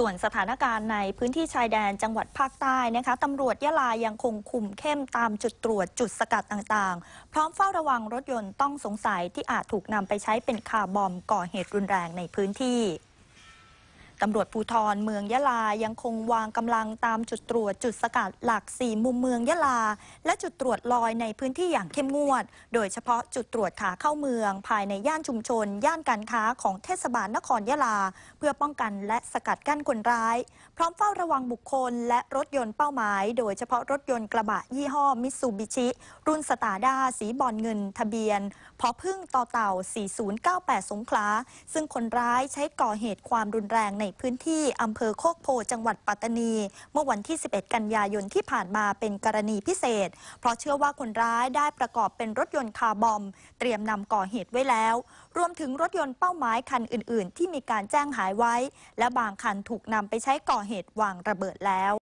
ส่วนสถานการณ์ในพื้นที่ชายแดนจังหวัดภาคใต้นะคะตำรวจยะลายังคงคุมเข้มตามจุดตรวจจุดสกัดต่าง ๆ พร้อมเฝ้าระวังรถยนต์ต้องสงสัยที่อาจถูกนำไปใช้เป็นคาร์บอมก่อเหตุรุนแรงในพื้นที่ตำรวจภูธรเมืองยะลายังคงวางกำลังตามจุดตรวจจุดสกัดหลักสี่มุมเมืองยะลา และจุดตรวจลอยในพื้นที่อย่างเข้มงวด โดยเฉพาะจุดตรวจขาเข้าเมือง ภายในย่านชุมชนย่านการค้าของเทศบาลนครยะลา เพื่อป้องกันและสกัดกั้นคนร้าย พร้อมเฝ้าระวังบุคคลและรถยนต์เป้าหมาย โดยเฉพาะรถยนต์กระบะยี่ห้อมิสูบิชิรุ่นสตาด้าสีบอลเงินทะเบียนพอพึ่งต่อเต่า4098 สงขลาซึ่งคนร้ายใช้ก่อเหตุความรุนแรงในพื้นที่อำเภอโคกโพ จังหวัดปัตตานี เมื่อวันที่ 11 กันยายนที่ผ่านมาเป็นกรณีพิเศษ เพราะเชื่อว่าคนร้ายได้ประกอบเป็นรถยนต์คาร์บอม เตรียมนำก่อเหตุไว้แล้ว รวมถึงรถยนต์เป้าหมายคันอื่นๆ ที่มีการแจ้งหายไว้ และบางคันถูกนำไปใช้ก่อเหตุวางระเบิดแล้ว